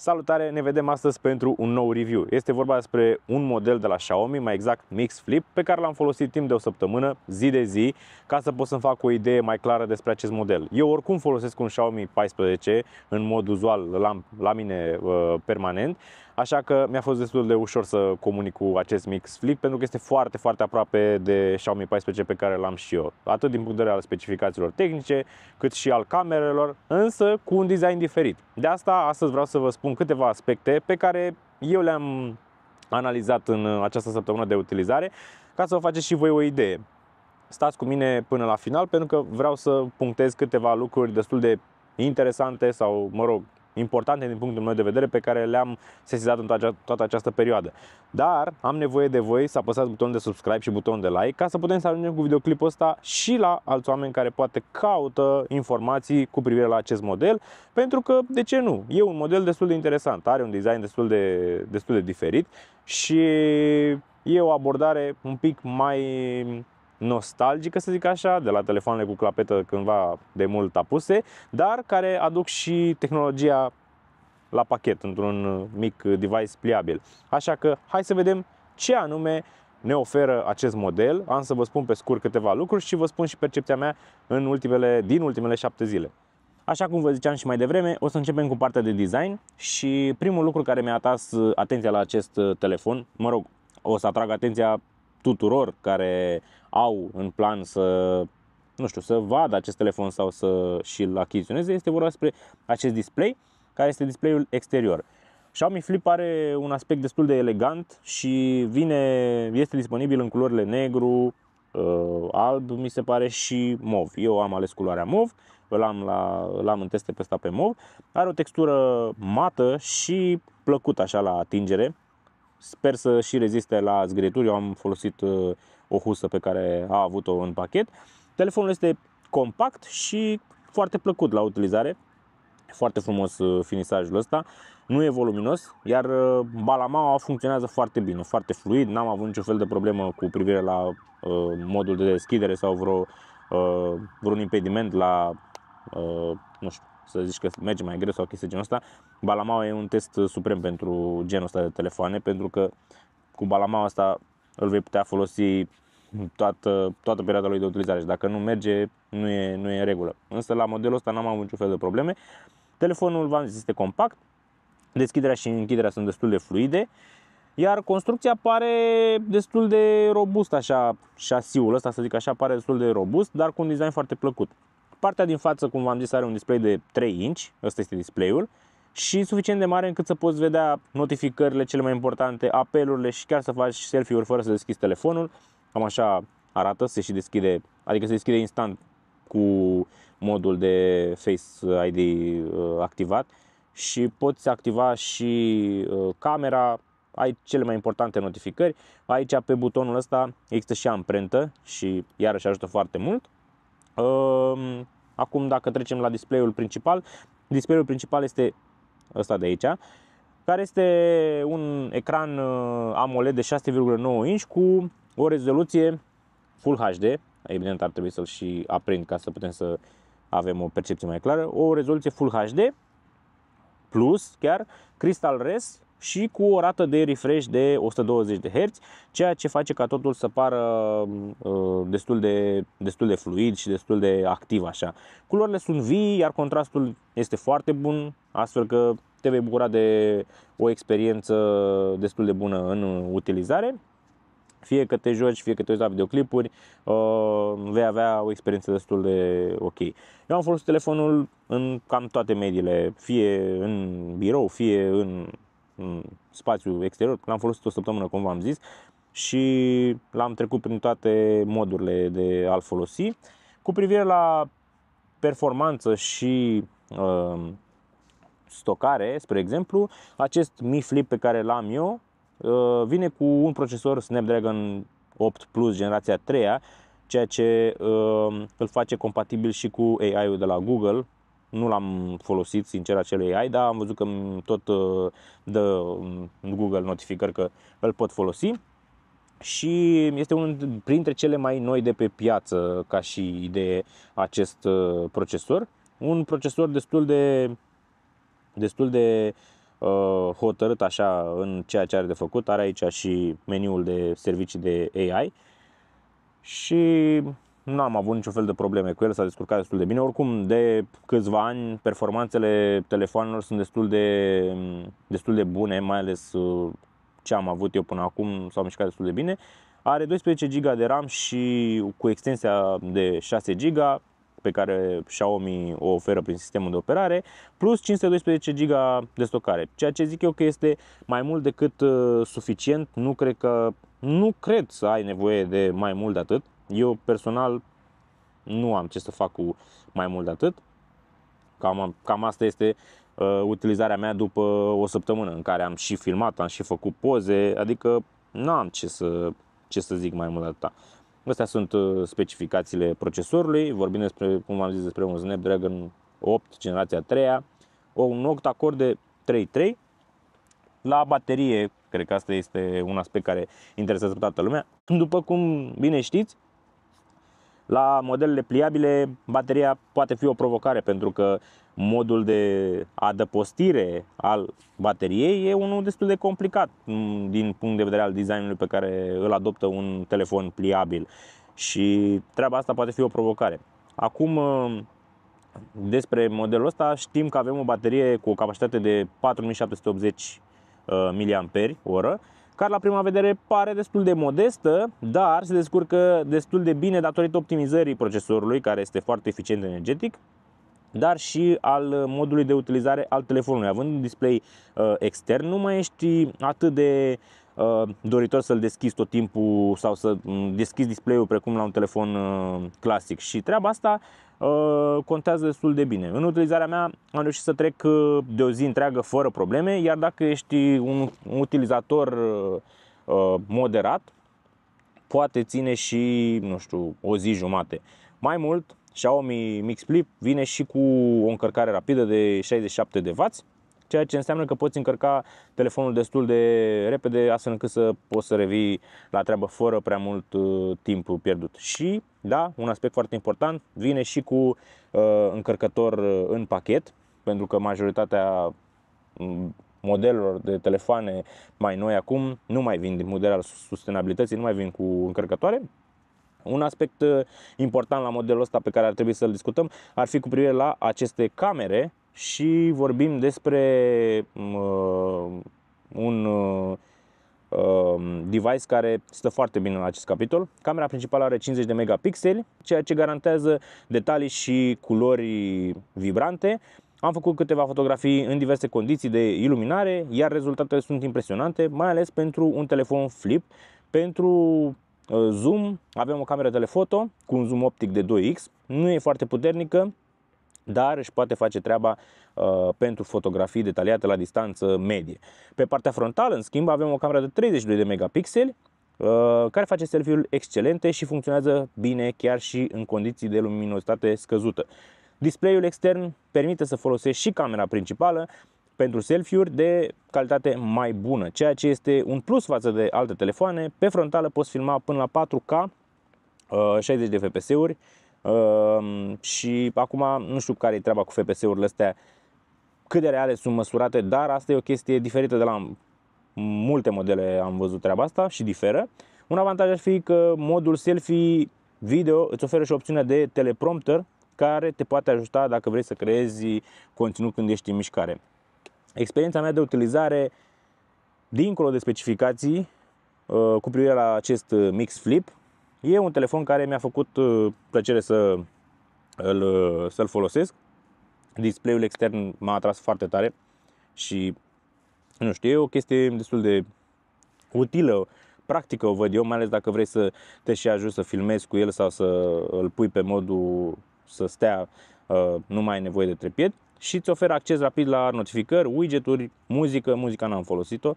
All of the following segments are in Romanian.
Salutare, ne vedem astăzi pentru un nou review. Este vorba despre un model de la Xiaomi, mai exact Mix Flip, pe care l-am folosit timp de o săptămână, zi de zi, ca să pot să-mi fac o idee mai clară despre acest model. Eu oricum folosesc un Xiaomi 14 în mod uzual la, la mine uh, permanent, Așa că mi-a fost destul de ușor să comunic cu acest mix flip, pentru că este foarte, foarte aproape de Xiaomi 14 pe care l-am și eu. Atât din punct de vedere al specificațiilor tehnice, cât și al camerelor, însă cu un design diferit. De asta astăzi vreau să vă spun câteva aspecte pe care eu le-am analizat în această săptămână de utilizare ca să vă faceți și voi o idee. Stați cu mine până la final pentru că vreau să punctez câteva lucruri destul de interesante sau, mă rog, importante din punctul meu de vedere pe care le-am sesizat în toată, această perioadă. Dar am nevoie de voi să apăsați butonul de subscribe și butonul de like ca să putem să ajungem cu videoclipul ăsta și la alți oameni care poate caută informații cu privire la acest model, pentru că, de ce nu, e un model destul de interesant, are un design destul de, destul de diferit și e o abordare un pic mai nostalgică, să zic așa, de la telefoanele cu clapetă cândva de mult apuse, dar care aduc și tehnologia la pachet, într-un mic device pliabil. Așa că hai să vedem ce anume ne oferă acest model. Am să vă spun pe scurt câteva lucruri și vă spun și percepția mea în ultimele, din ultimele șapte zile. Așa cum vă ziceam și mai devreme, o să începem cu partea de design și primul lucru care mi-a atras atenția la acest telefon, mă rog, o să atrag atenția tuturor care au în plan să nu știu, să vadă acest telefon sau să și-l achiziționeze, este vorba despre acest display, care este displayul exterior. Xiaomi Flip are un aspect destul de elegant și vine, este disponibil în culorile negru, uh, alb, mi se pare, și mov. Eu am ales culoarea mov, îl am, la, îl am în teste pe asta pe mov. Are o textură mată și plăcută așa la atingere, Sper să și reziste la zgrieturi. Eu am folosit uh, o husă pe care a avut-o în pachet. Telefonul este compact și foarte plăcut la utilizare. Foarte frumos uh, finisajul ăsta. Nu e voluminos, iar uh, balamaua funcționează foarte bine, foarte fluid. N-am avut niciun fel de problemă cu privire la uh, modul de deschidere sau vreo, uh, vreun impediment la uh, nu știu, să zici că merge mai greu sau chestii genul ăsta. Balamaua e un test suprem pentru genul ăsta de telefoane, pentru că cu balamaua asta îl vei putea folosi toată, toată perioada lui de utilizare și dacă nu merge, nu e, nu e în regulă. Însă la modelul ăsta n-am avut niciun fel de probleme. Telefonul, v-am zis, este compact, deschiderea și închiderea sunt destul de fluide, iar construcția pare destul de robust, așa, șasiul ăsta, să zic așa, pare destul de robust, dar cu un design foarte plăcut. Partea din față, cum v-am zis, are un display de 3 inch, ăsta este display-ul, și suficient de mare încât să poți vedea notificările cele mai importante, apelurile și chiar să faci selfie-uri fără să deschizi telefonul. Cam așa arată, se și deschide, adică se deschide instant cu modul de Face ID uh, activat și poți activa și uh, camera, ai cele mai importante notificări. Aici pe butonul ăsta există și amprentă și iarăși ajută foarte mult. Acum dacă trecem la display-ul principal, display-ul principal este ăsta de aici, care este un ecran uh, AMOLED de 6,9 inch cu o rezoluție Full HD, evident ar trebui să-l și aprind ca să putem să avem o percepție mai clară, o rezoluție Full HD plus chiar Crystal Res și cu o rată de refresh de 120 de Hz, ceea ce face ca totul să pară uh, destul, de, destul de fluid și destul de activ așa. Culorile sunt vii, iar contrastul este foarte bun, astfel că te vei bucura de o experiență destul de bună în utilizare. Fie că te joci, fie că te uiți la videoclipuri, uh, vei avea o experiență destul de ok. Eu am folosit telefonul în cam toate mediile, fie în birou, fie în în spațiu exterior. L-am folosit o săptămână, cum v-am zis, și l-am trecut prin toate modurile de a-l folosi. Cu privire la performanță și uh, stocare, spre exemplu, acest Mi Flip pe care l-am eu uh, vine cu un procesor Snapdragon 8 Plus generația 3 ceea ce uh, îl face compatibil și cu AI-ul de la Google, nu l-am folosit, sincer, acel AI, dar am văzut că tot uh, dă um, Google notificări că îl pot folosi și este unul printre cele mai noi de pe piață ca și de acest uh, procesor. Un procesor destul de, destul de uh, hotărât așa în ceea ce are de făcut. Are aici și meniul de servicii de AI și nu am avut niciun fel de probleme cu el, s-a descurcat destul de bine. Oricum, de câțiva ani, performanțele telefonelor sunt destul de, destul de bune, mai ales uh, ce am avut eu până acum s-au mișcat destul de bine. Are 12 GB de RAM și cu extensia de 6 GB pe care Xiaomi o oferă prin sistemul de operare, plus 512 GB de stocare, ceea ce zic eu că este mai mult decât uh, suficient, nu cred că nu cred să ai nevoie de mai mult de atât, eu personal nu am ce să fac cu mai mult de atât. Cam, cam asta este uh, utilizarea mea după o săptămână în care am și filmat, am și făcut poze, adică nu am ce să, ce să zic mai mult de atât. Astea sunt uh, specificațiile procesorului, vorbim despre, cum am zis, despre un Snapdragon 8, generația 3 un octa-core de 3.3 la baterie, cred că asta este un aspect care interesează toată lumea. După cum bine știți, la modelele pliabile, bateria poate fi o provocare pentru că modul de adăpostire al bateriei e unul destul de complicat mm, din punct de vedere al designului pe care îl adoptă un telefon pliabil și treaba asta poate fi o provocare. Acum mm, despre modelul ăsta știm că avem o baterie cu o capacitate de 4780 mAh care la prima vedere pare destul de modestă, dar se descurcă destul de bine datorită optimizării procesorului, care este foarte eficient energetic, dar și al modului de utilizare al telefonului. Având un display uh, extern, nu mai ești atât de Uh, doritor să-l deschizi tot timpul sau să mm, deschizi display-ul precum la un telefon uh, clasic și treaba asta uh, contează destul de bine. În utilizarea mea am reușit să trec de o zi întreagă fără probleme, iar dacă ești un utilizator moderat, poate ține și, nu știu, o zi jumate. Mai mult, Xiaomi Mix Flip vine și cu o încărcare rapidă de 67 de W ceea ce înseamnă că poți încărca telefonul destul de repede astfel încât să poți să revii la treabă fără prea mult uh, timp pierdut. Și, da, un aspect foarte important, vine și cu uh, încărcător uh, în pachet, pentru că majoritatea mm, modelelor de telefoane mai noi acum nu mai vin din modelul sustenabilității, nu mai vin cu încărcătoare, un aspect uh, important la modelul ăsta pe care ar trebui să-l discutăm ar fi cu privire la aceste camere și vorbim despre mm, uh, un uh, um, device care stă foarte bine în acest capitol. Camera principală are 50 de megapixeli, ceea ce garantează detalii și culori vibrante. Am făcut câteva fotografii în diverse condiții de iluminare, iar rezultatele sunt impresionante, mai ales pentru un telefon flip. Pentru uh, zoom avem o cameră telefoto cu un zoom optic de 2x, nu e foarte puternică, dar își poate face treaba uh, pentru fotografii detaliate la distanță medie. Pe partea frontală, în schimb, avem o cameră de 32 de megapixeli, uh, care face selfie-uri excelente și funcționează bine chiar și în condiții de luminositate scăzută. Display-ul extern permite să folosești și camera principală pentru selfie-uri de calitate mai bună, ceea ce este un plus față de alte telefoane. Pe frontală poți filma până la 4K, uh, 60 de FPS-uri, Ehm, și acum nu știu care e treaba cu FPS-urile astea, cât de reale sunt măsurate, dar asta e o chestie diferită de la multe modele am văzut treaba asta și diferă. Un avantaj ar fi că modul selfie video îți oferă și opțiunea de teleprompter care te poate ajuta dacă vrei să creezi conținut când ești în mișcare. Experiența mea de utilizare, dincolo de specificații, uh, cu privire la acest uh, mix flip, E un telefon care mi-a făcut uh, plăcere să îl, uh, să-l folosesc. Display-ul extern m-a atras foarte tare și, nu știu, e o chestie destul de utilă, practică o văd eu, mai ales dacă vrei să te și ajungi să filmezi cu el sau să îl pui pe modul să stea, uh, nu mai ai nevoie de trepied și îți oferă acces rapid la notificări, widgeturi, muzică, muzica n-am folosit-o,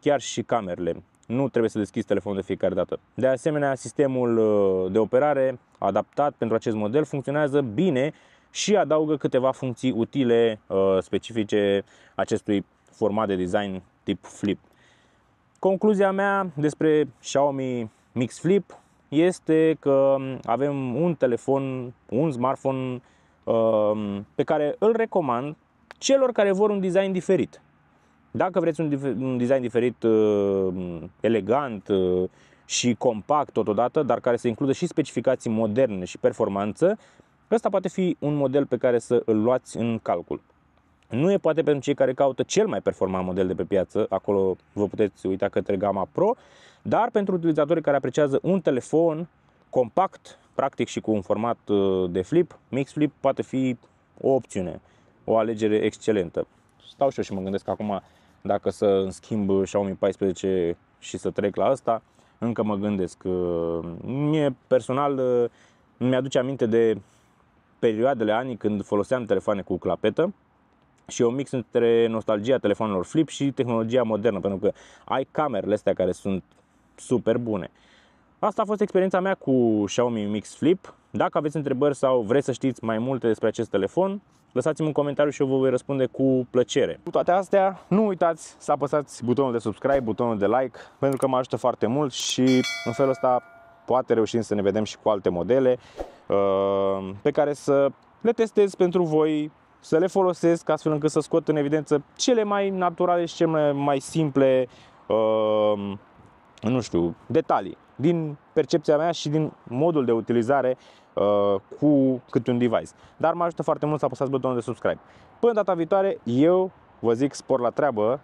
chiar și camerele nu trebuie să deschizi telefonul de fiecare dată. De asemenea, sistemul uh, de operare adaptat pentru acest model funcționează bine și adaugă câteva funcții utile uh, specifice acestui format de design tip flip. Concluzia mea despre Xiaomi Mix Flip este că avem un telefon, un smartphone uh, pe care îl recomand celor care vor un design diferit. Dacă vreți un, un design diferit, uh, elegant uh, și compact totodată, dar care să includă și specificații moderne și performanță, ăsta poate fi un model pe care să îl luați în calcul. Nu e poate pentru cei care caută cel mai performant model de pe piață, acolo vă puteți uita către gama Pro, dar pentru utilizatorii care apreciază un telefon compact, practic și cu un format uh, de flip, Mix Flip poate fi o opțiune, o alegere excelentă. Stau și eu și mă gândesc acum dacă să îmi schimb Xiaomi 14 și să trec la asta, încă mă gândesc. Uh, mie personal uh, mi-aduce aminte de perioadele anii când foloseam telefoane cu clapetă și o mix între nostalgia telefonelor flip și tehnologia modernă, pentru că ai camerele astea care sunt super bune. Asta a fost experiența mea cu Xiaomi Mix Flip. Dacă aveți întrebări sau vreți să știți mai multe despre acest telefon, Lăsați-mi un comentariu și eu vă voi răspunde cu plăcere. Cu toate astea, nu uitați să apăsați butonul de subscribe, butonul de like, pentru că mă ajută foarte mult și în felul ăsta poate reușim să ne vedem și cu alte modele uh, pe care să le testez pentru voi, să le folosesc astfel încât să scot în evidență cele mai naturale și cele mai simple, uh, nu știu, detalii din percepția mea și din modul de utilizare Uh, cu câte un device. Dar mă ajută foarte mult să apăsați butonul de subscribe. Până data viitoare, eu vă zic spor la treabă